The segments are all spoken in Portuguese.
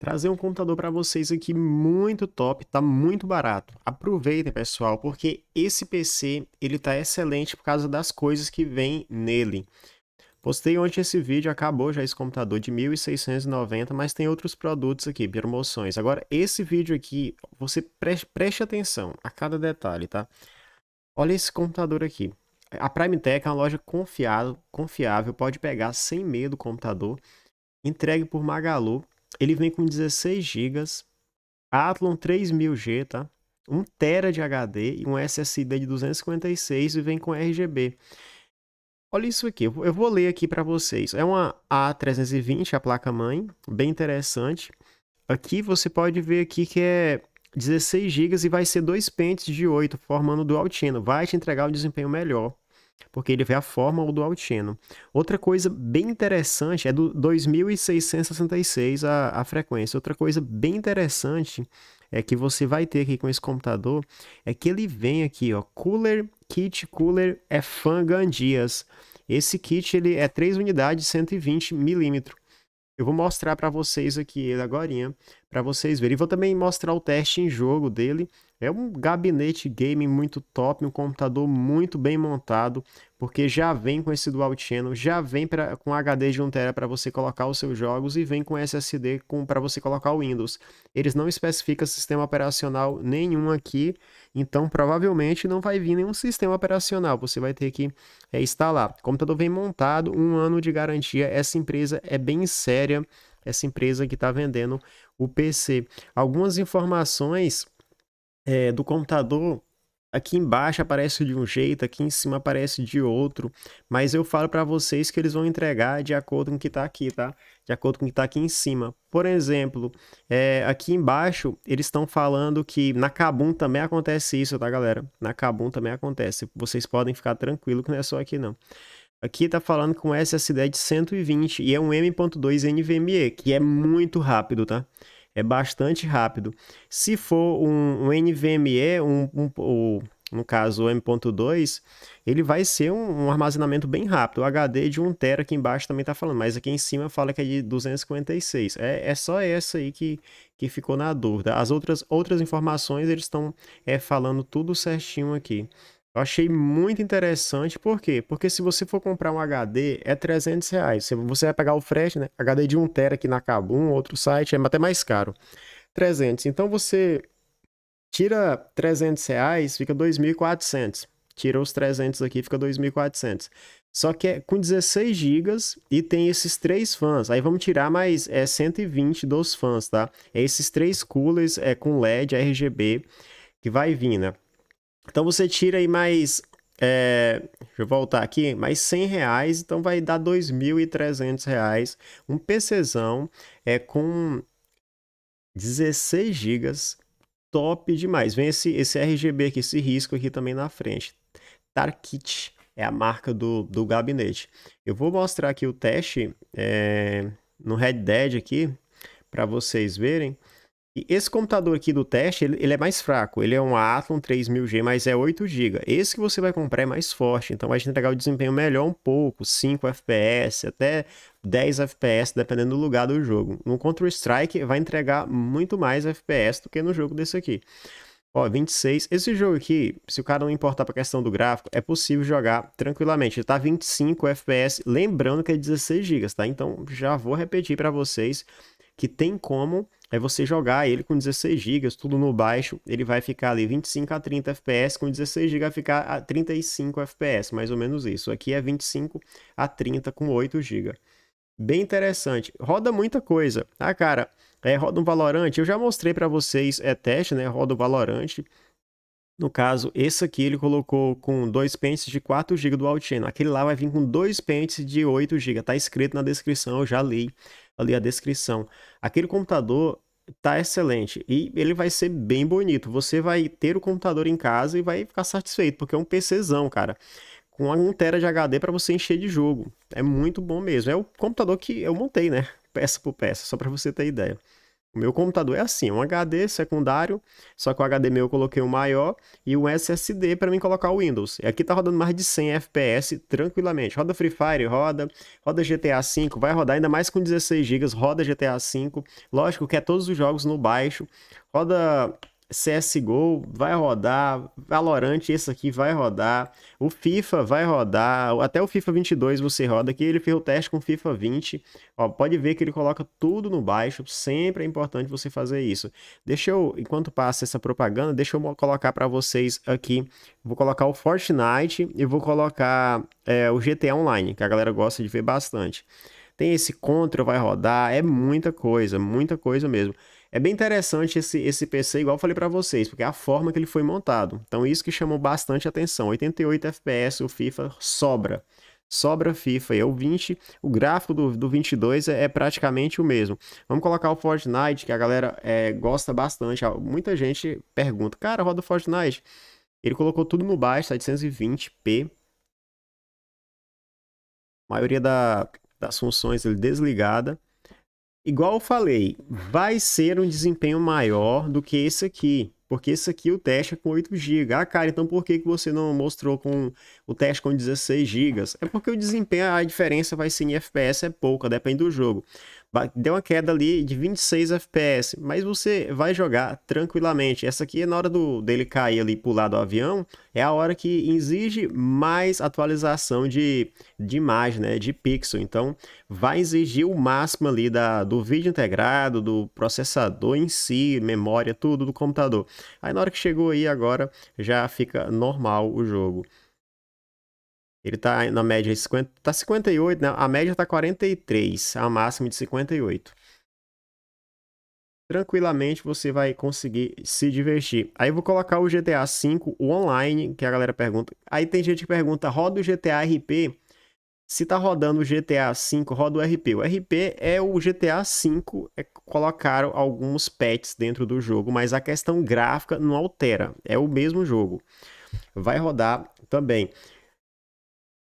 trazer um computador para vocês aqui muito top, tá muito barato. Aproveitem, pessoal, porque esse PC, ele tá excelente por causa das coisas que vem nele. Postei ontem esse vídeo, acabou já esse computador de 1.690, mas tem outros produtos aqui, promoções. Agora, esse vídeo aqui, você preste, preste atenção a cada detalhe, tá? Olha esse computador aqui. A Prime Tech é uma loja confiável, confiável pode pegar sem medo o computador, entregue por Magalu ele vem com 16 GB, Athlon 3000G, tá? 1 TB de HD e um SSD de 256 e vem com RGB. Olha isso aqui, eu vou ler aqui para vocês. É uma A320, a placa-mãe, bem interessante. Aqui você pode ver aqui que é 16 GB e vai ser dois pentes de 8, formando dual channel. Vai te entregar um desempenho melhor porque ele vê a forma ou do altino. Outra coisa bem interessante é do 2666 a, a frequência. Outra coisa bem interessante é que você vai ter aqui com esse computador é que ele vem aqui, ó, Cooler Kit Cooler é Fangan Dias. Esse kit ele é 3 unidades 120 milímetros. Eu vou mostrar para vocês aqui ele agora para vocês verem. E vou também mostrar o teste em jogo dele. É um gabinete gaming muito top, um computador muito bem montado, porque já vem com esse dual channel, já vem pra, com HD de 1TB para você colocar os seus jogos e vem com SSD para você colocar o Windows. Eles não especificam sistema operacional nenhum aqui, então provavelmente não vai vir nenhum sistema operacional, você vai ter que é, instalar. O computador vem montado, um ano de garantia, essa empresa é bem séria, essa empresa que está vendendo o PC. Algumas informações é, do computador aqui embaixo aparece de um jeito, aqui em cima aparece de outro, mas eu falo para vocês que eles vão entregar de acordo com o que está aqui, tá? De acordo com o que está aqui em cima. Por exemplo, é, aqui embaixo eles estão falando que na Kabum também acontece isso, tá, galera? Na Kabum também acontece. Vocês podem ficar tranquilo que não é só aqui não. Aqui está falando com SSD de 120 e é um M.2 NVMe, que é muito rápido, tá? É bastante rápido. Se for um, um NVMe, um, um, no caso o M.2, ele vai ser um, armazenamento bem rápido. O HD de 1 tera aqui embaixo também está falando, mas aqui em cima fala que é de 256. É, é só essa aí que, que ficou na dúvida. As outras, outras informações eles estão é, falando tudo certinho aqui. Eu achei muito interessante, por quê? Porque se você for comprar um HD, é 300 reais. Você vai pegar o frete, né? HD de 1TB aqui na Kabum, outro site, é até mais caro. 300. Então você tira 300 reais, fica 2.400. Tira os 300 aqui, fica 2.400. Só que é com 16 GB e tem esses três fãs. Aí vamos tirar mais é, 120 dos fãs, tá? É esses três coolers é, com LED, RGB, que vai vir, né? Então você tira aí mais. É, deixa eu voltar aqui, mais 100 reais, então vai dar 2.300 reais, um PCzão é, com 16 gigas, top demais. Vem esse, esse RGB aqui, esse risco aqui também na frente, Tarkit, é a marca do, do gabinete. Eu vou mostrar aqui o teste é, no Red Dead aqui, para vocês verem. E esse computador aqui do teste, ele, ele, é mais fraco. Ele é um Athlon 3000G, mas é 8 GB. Esse que você vai comprar é mais forte, então vai te entregar o desempenho melhor um pouco, 5 FPS, até 10 FPS, dependendo do lugar do jogo. No Counter-Strike, vai entregar muito mais FPS do que no jogo desse aqui. Ó, 26. Esse jogo aqui, se o cara não importar pra questão do gráfico, é possível jogar tranquilamente. Ele tá 25 FPS, lembrando que é 16 GB, tá? Então, já vou repetir para vocês que tem como é você jogar ele com 16 GB, tudo no baixo, ele vai ficar ali 25 a 30 FPS, com 16 GB vai ficar a 35 FPS, mais ou menos isso. Aqui é 25 a 30 com 8 GB. Bem interessante, roda muita coisa. Ah, cara, é, roda um Valorant, eu já mostrei para vocês, é teste, né, roda o valorante Valorant. No caso, esse aqui ele colocou com dois pentes de 4 GB do altino aquele lá vai vir com dois pentes de 8 GB, tá escrito na descrição, eu já li ali a descrição. Aquele computador tá excelente e ele vai ser bem bonito. Você vai ter o computador em casa e vai ficar satisfeito, porque é um PCzão, cara. Com um tera de HD para você encher de jogo. É muito bom mesmo. É o computador que eu montei, né? Peça por peça, só para você ter ideia. O meu computador é assim, um HD secundário, só que o HD meu eu coloquei o um maior e um SSD para mim colocar o Windows. E aqui tá rodando mais de 100 FPS tranquilamente. Roda Free Fire, roda, roda GTA V, vai rodar ainda mais com 16 GB, roda GTA V. Lógico que é todos os jogos no baixo. Roda CSGO vai rodar, Valorant esse aqui vai rodar, o FIFA vai rodar, até o FIFA 22 você roda aqui, ele fez o teste com FIFA 20, ó, pode ver que ele coloca tudo no baixo, sempre é importante você fazer isso. Deixa eu, enquanto passa essa propaganda, deixa eu colocar para vocês aqui, vou colocar o Fortnite e vou colocar é, o GTA Online, que a galera gosta de ver bastante. Tem esse Contra vai rodar, é muita coisa, muita coisa mesmo. É bem interessante esse, esse PC, igual eu falei para vocês, porque é a forma que ele foi montado. Então isso que chamou bastante atenção. 88 FPS, o FIFA sobra. Sobra FIFA, é o 20, o gráfico do, do 22 é, é, praticamente o mesmo. Vamos colocar o Fortnite, que a galera é, gosta bastante. Muita gente pergunta, cara, roda o Fortnite? Ele colocou tudo no baixo, 720p. A maioria da, das funções ele desligada igual eu falei, vai ser um desempenho maior do que esse aqui. Porque esse aqui o teste é com 8 GB. Ah, cara, então por que, que você não mostrou com o teste com 16 GB? É porque o desempenho, a diferença vai ser em FPS, é pouca, depende do jogo deu uma queda ali de 26 FPS, mas você vai jogar tranquilamente. Essa aqui é na hora do, dele cair ali pular do avião, é a hora que exige mais atualização de, de imagem, né, de pixel. Então, vai exigir o máximo ali da, do vídeo integrado, do processador em si, memória, tudo do computador. Aí na hora que chegou aí agora, já fica normal o jogo. Ele tá na média 50, tá 58, né? A média tá 43, a máxima de 58. Tranquilamente você vai conseguir se divertir. Aí eu vou colocar o GTA V, o online, que a galera pergunta. Aí tem gente que pergunta, roda o GTA RP? Se tá rodando o GTA V, roda o RP. O RP é o GTA V, é, colocaram alguns patches dentro do jogo, mas a questão gráfica não altera, é o mesmo jogo. Vai rodar também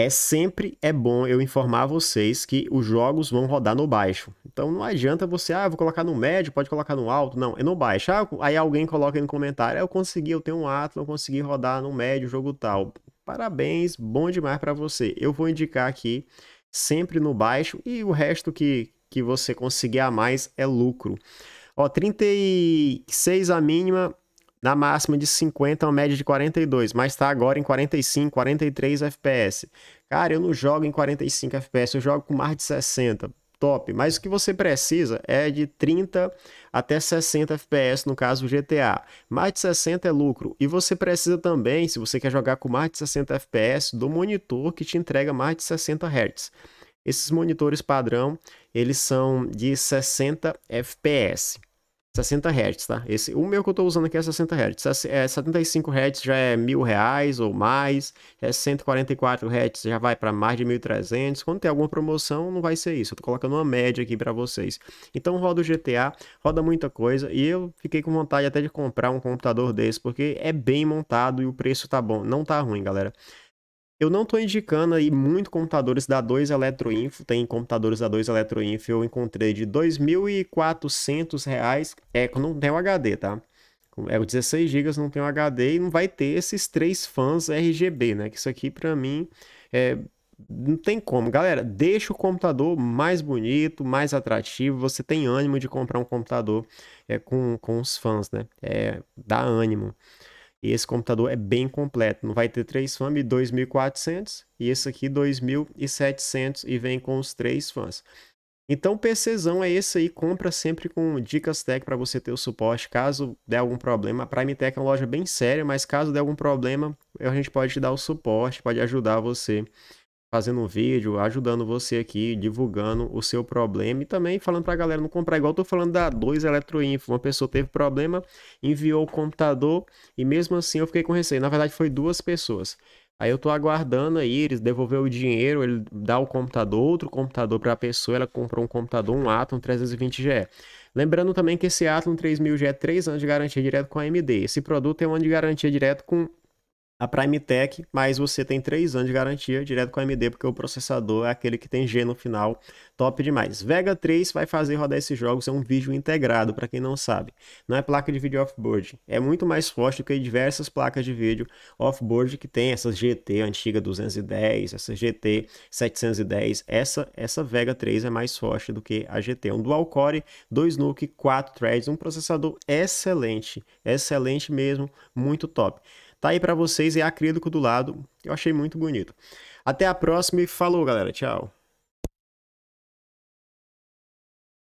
é sempre é bom eu informar vocês que os jogos vão rodar no baixo. Então não adianta você, ah, vou colocar no médio, pode colocar no alto. Não, é no baixo. Ah, aí alguém coloca aí no comentário, ah, eu consegui, eu tenho um Atlas, eu consegui rodar no médio, jogo tal. Parabéns, bom demais para você. Eu vou indicar aqui sempre no baixo e o resto que, que você conseguir a mais é lucro. Ó, 36 a mínima, na máxima de 50, uma média de 42, mas tá agora em 45, 43 FPS. Cara, eu não jogo em 45 FPS, eu jogo com mais de 60. Top, mas o que você precisa é de 30 até 60 FPS, no caso GTA. Mais de 60 é lucro. E você precisa também, se você quer jogar com mais de 60 FPS, do monitor que te entrega mais de 60 Hz. Esses monitores padrão, eles são de 60 FPS. 60 Hz, tá? Esse, o meu que eu estou usando aqui é 60 Hz. É, 75 Hz já é mil reais ou mais. É 144 Hz já vai para mais de 1.300. Quando tem alguma promoção, não vai ser isso. Eu tô colocando uma média aqui para vocês. Então roda o GTA, roda muita coisa. E eu fiquei com vontade até de comprar um computador desse, porque é bem montado e o preço tá bom. Não tá ruim, galera. Eu não estou indicando aí muito computadores da 2 Eletroinfo, tem computadores da 2 Eletroinfo, eu encontrei de R$ reais. é, não tem o HD, tá? É o 16 GB, não tem o HD e não vai ter esses três fãs RGB, né? Que isso aqui para mim é, não tem como. Galera, deixa o computador mais bonito, mais atrativo. Você tem ânimo de comprar um computador é, com, com os fãs, né? É, dá ânimo. E esse computador é bem completo, não vai ter três fãs e 2400 e esse aqui 2700 e vem com os três fãs. Então, PCzão é esse aí, compra sempre com dicas tech para você ter o suporte caso der algum problema. A Prime Tech é uma loja bem séria, mas caso der algum problema, a gente pode te dar o suporte, pode ajudar você fazendo um vídeo, ajudando você aqui, divulgando o seu problema e também falando para a galera não comprar igual eu tô falando da 2 Eletroinfo. Uma pessoa teve problema, enviou o computador e mesmo assim eu fiquei com receio. Na verdade foi duas pessoas. Aí eu tô aguardando aí, eles devolver o dinheiro, ele dá o computador, outro computador para a pessoa, ela comprou um computador, um Atom 320GE. Lembrando também que esse Atom 3000GE é 3 anos de garantia direto com a AMD. Esse produto é um ano de garantia direto com a Prime Tech, mas você tem 3 anos de garantia direto com a AMD, porque o processador é aquele que tem G no final, top demais. Vega 3 vai fazer rodar esses jogos, é um vídeo integrado, para quem não sabe. Não é placa de vídeo off-board, é muito mais forte do que diversas placas de vídeo off-board que tem, essas GT antiga 210, essa GT 710, essa, essa Vega 3 é mais forte do que a GT. Um dual core, 2 nuke, 4 threads, um processador excelente, excelente mesmo, muito top. Tá aí para vocês, é acrílico do lado. Eu achei muito bonito. Até a próxima e falou, galera. Tchau.